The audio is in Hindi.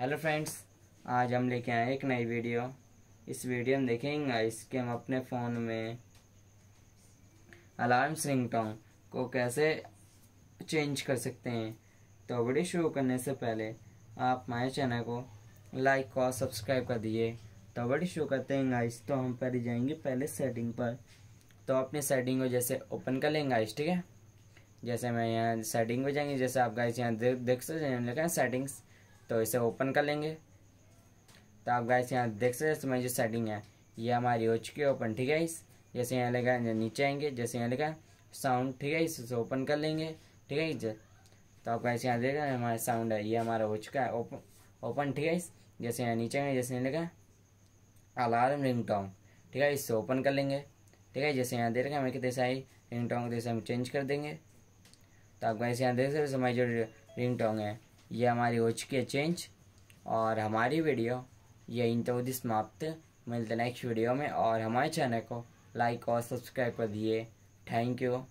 हेलो फ्रेंड्स आज हम लेके आए एक नई वीडियो इस वीडियो में देखेंगे इसके हम अपने फ़ोन में अलार्म रिंगटोन को कैसे चेंज कर सकते हैं तो वीडियो शुरू करने से पहले आप हमारे चैनल को लाइक और सब्सक्राइब कर दिए तो वीडियो शुरू करते हैं गाइस तो हम पहले जाएंगे पहले सेटिंग पर तो अपनी सेटिंग को जैसे ओपन कर लेंगे गाइस ठीक है जैसे मैं यहाँ सेटिंग में जाएंगे जैसे आप गाइस यहाँ देख सकते हैं है सेटिंग्स तो इसे ओपन कर लेंगे तो आप गाइस यहाँ देख सकते हैं इसमें जो सेटिंग है ये हमारी हो चुकी है ओपन ठीक है इस जैसे यहाँ लगा नीचे आएंगे जैसे यहाँ लगा साउंड ठीक है इसे ओपन कर लेंगे ठीक है इस तो आप गाइस यहाँ देख रहे हमारा साउंड है ये हमारा हो चुका है ओपन ओपन ठीक है इस जैसे यहाँ नीचे आएंगे जैसे यहाँ लगा अलार्म रिंग ठीक है इससे ओपन कर लेंगे ठीक है जैसे यहाँ दे रखा हमें कितने सारी रिंग टोंग जैसे हम चेंज कर देंगे तो आप गाइस यहाँ देख सकते हमारी जो रिंग टोंग है ये हमारी हो चुकी है चेंज और हमारी वीडियो यहीं तो दी समाप्त मिलते नेक्स्ट वीडियो में और हमारे चैनल को लाइक और सब्सक्राइब कर दिए थैंक यू